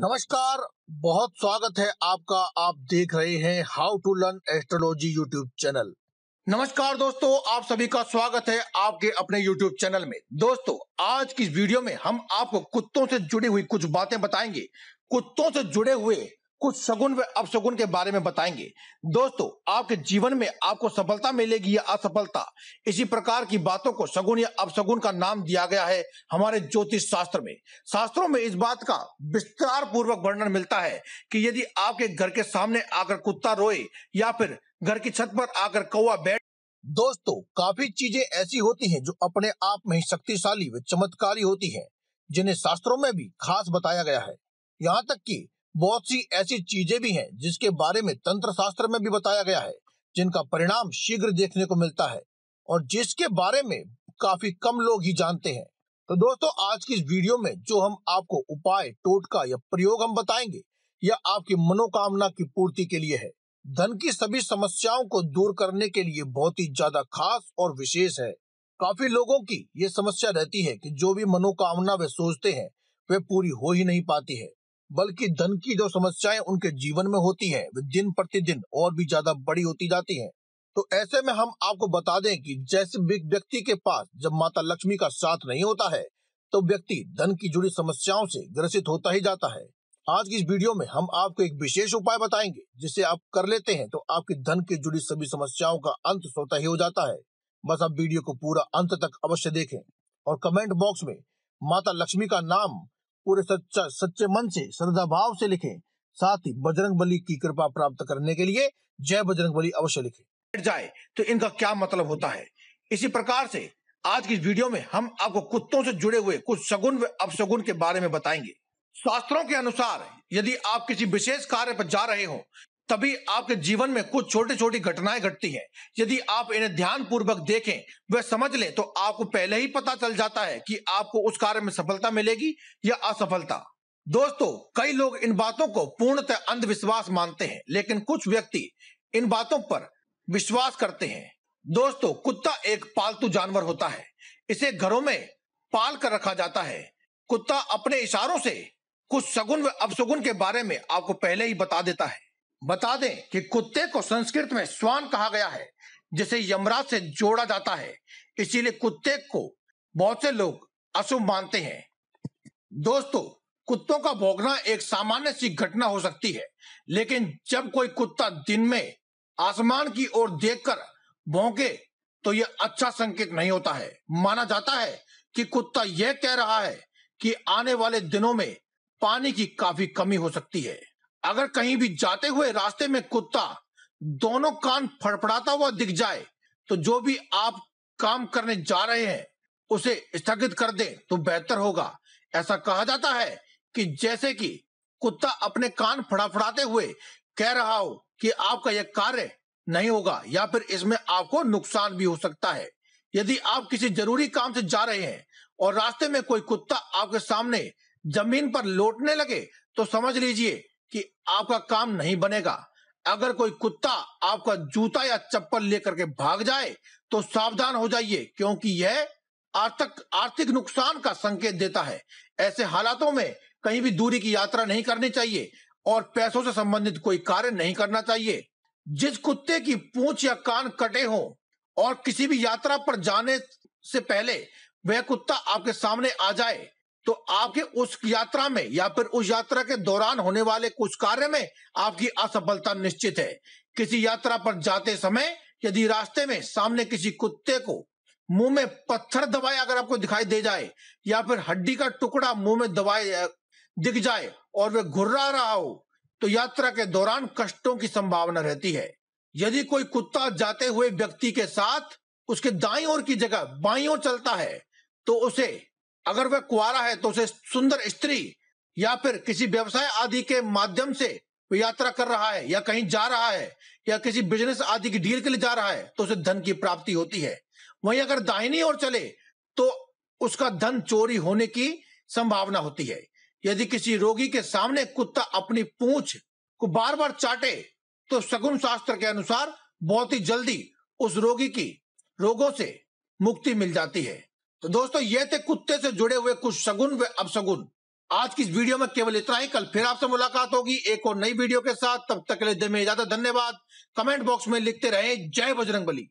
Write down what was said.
नमस्कार बहुत स्वागत है आपका आप देख रहे हैं how to learn astrology YouTube channel नमस्कार दोस्तों आप सभी का स्वागत है आपके अपने यूट्यूब चैनल में दोस्तों आज की इस वीडियो में हम आपको कुत्तों से जुड़ी हुई कुछ बातें बताएंगे कुत्तों से जुड़े हुए कुछ सगुन व अपसगुन के बारे में बताएंगे दोस्तों आपके जीवन में आपको सफलता मिलेगी या असफलता इसी प्रकार की बातों को सगुन या अपसगुन का नाम दिया गया है हमारे ज्योतिष शास्त्र में शास्त्रों में इस बात का विस्तार पूर्वक वर्णन मिलता है कि यदि आपके घर के सामने आकर कुत्ता रोए या फिर घर की छत पर आकर कौआ बैठ दोस्तों काफी चीजें ऐसी होती हैं जो अपने आप में ही शक्तिशाली व चमत्कारी होती हैं जिन्हें शास्त्रों में भी खास बताया गया है यहाँ तक कि बहुत सी ऐसी चीजें भी हैं जिसके बारे में तंत्र शास्त्र में भी बताया गया है जिनका परिणाम शीघ्र देखने को मिलता है और जिसके बारे में काफी कम लोग ही जानते हैं तो दोस्तों आज की इस वीडियो में जो हम आपको उपाय टोटका या प्रयोग हम बताएंगे यह आपकी मनोकामना की पूर्ति के लिए है धन की सभी समस्याओं को दूर करने के लिए बहुत ही ज्यादा खास और विशेष है काफी लोगों की ये समस्या रहती है कि जो भी मनोकामना वे सोचते हैं वे पूरी हो ही नहीं पाती है बल्कि धन की जो समस्याएं उनके जीवन में होती है वे दिन प्रतिदिन और भी ज्यादा बड़ी होती जाती है तो ऐसे में हम आपको बता दें कि जैसे व्यक्ति के पास जब माता लक्ष्मी का साथ नहीं होता है तो व्यक्ति धन की जुड़ी समस्याओं से ग्रसित होता ही जाता है आज की इस वीडियो में हम आपको एक विशेष उपाय बताएंगे जिसे आप कर लेते हैं तो आपकी धन की जुड़ी सभी समस्याओं का अंत सोता ही हो जाता है बस आप वीडियो को पूरा अंत तक अवश्य देखें और कमेंट बॉक्स में माता लक्ष्मी का नाम पूरे सच्चा सच्चे मन से श्रद्धा भाव से लिखें साथ ही बजरंग बली की कृपा प्राप्त करने के लिए जय बजरंग बली अवश्य लिखे जाए तो इनका क्या मतलब होता है इसी प्रकार से आज की वीडियो में हम आपको कुत्तों से जुड़े हुए कुछ सगुन व अपसगुन के बारे में बताएंगे शास्त्रों के अनुसार यदि आप किसी विशेष कार्य पर जा रहे हो तभी आपके जीवन में कुछ छोटी छोटी घटनाएं घटती हैं यदि आप इन्हें ध्यान पूर्वक देखें वह समझ लें तो आपको पहले ही पता चल जाता है कि आपको उस कार्य में सफलता मिलेगी या असफलता दोस्तों कई लोग इन बातों को पूर्णतः अंधविश्वास मानते हैं लेकिन कुछ व्यक्ति इन बातों पर विश्वास करते हैं दोस्तों कुत्ता एक पालतू जानवर होता है इसे घरों में पाल कर रखा जाता है कुत्ता अपने इशारों से कुछ सगुन व अपसगुन के बारे में आपको पहले ही बता देता है बता दें कि कुत्ते को संस्कृत में स्वान कहा गया है जिसे यमराज से जोड़ा जाता है इसीलिए कुत्ते को बहुत से लोग अशुभ मानते हैं दोस्तों कुत्तों का भोगना एक सामान्य सी घटना हो सकती है लेकिन जब कोई कुत्ता दिन में आसमान की ओर देखकर भौंके तो यह अच्छा संकेत नहीं होता है माना जाता है कि कुत्ता यह कह रहा है कि आने वाले दिनों में पानी की काफी कमी हो सकती है अगर कहीं भी जाते हुए रास्ते में कुत्ता दोनों कान फड़फड़ाता हुआ दिख जाए तो जो भी आप काम करने जा रहे हैं उसे स्थगित कर दे तो बेहतर होगा ऐसा कहा जाता है कि जैसे कि कुत्ता अपने कान फड़ाफड़ाते हुए कह रहा हो कि आपका यह कार्य नहीं होगा या फिर इसमें आपको नुकसान भी हो सकता है यदि आप किसी जरूरी काम से जा रहे हैं और रास्ते में कोई कुत्ता आपके सामने जमीन पर लौटने लगे तो समझ लीजिए कि आपका काम नहीं बनेगा अगर कोई कुत्ता आपका जूता या चप्पल लेकर के भाग जाए तो सावधान हो जाइए क्योंकि यह आर्थिक आर्थिक नुकसान का संकेत देता है ऐसे हालातों में कहीं भी दूरी की यात्रा नहीं करनी चाहिए और पैसों से संबंधित कोई कार्य नहीं करना चाहिए जिस कुत्ते की पूंछ या कान कटे हो और किसी भी यात्रा पर जाने से पहले वह कुत्ता आपके सामने आ जाए तो आपके उस यात्रा में या फिर उस यात्रा के दौरान होने वाले कुछ कार्य में आपकी असफलता निश्चित है किसी यात्रा पर जाते समय यदि रास्ते में सामने किसी कुत्ते को मुंह में पत्थर दबाए अगर आपको दिखाई दे जाए या फिर हड्डी का टुकड़ा मुंह में दबाए दिख जाए और वे घुर्रा रहा हो तो यात्रा के दौरान कष्टों की संभावना रहती है यदि कोई कुत्ता जाते हुए व्यक्ति के साथ उसके दाई ओर की जगह बाई ओर चलता है तो उसे अगर वह कुआरा है तो उसे सुंदर स्त्री या फिर किसी व्यवसाय आदि के माध्यम से यात्रा कर रहा है या कहीं जा रहा है या किसी बिजनेस आदि की डील के लिए जा रहा है तो उसे धन की प्राप्ति होती है वहीं अगर दाहिनी ओर चले तो उसका धन चोरी होने की संभावना होती है यदि किसी रोगी के सामने कुत्ता अपनी पूंछ को बार बार चाटे तो शगुन शास्त्र के अनुसार बहुत ही जल्दी उस रोगी की रोगों से मुक्ति मिल जाती है तो दोस्तों ये थे कुत्ते से जुड़े हुए कुछ सगुन व अपसगुन आज की इस वीडियो में केवल इतना ही कल फिर आपसे मुलाकात होगी एक और नई वीडियो के साथ तब तक के लिए दे में इजाजत धन्यवाद कमेंट बॉक्स में लिखते रहे जय बजरंग बली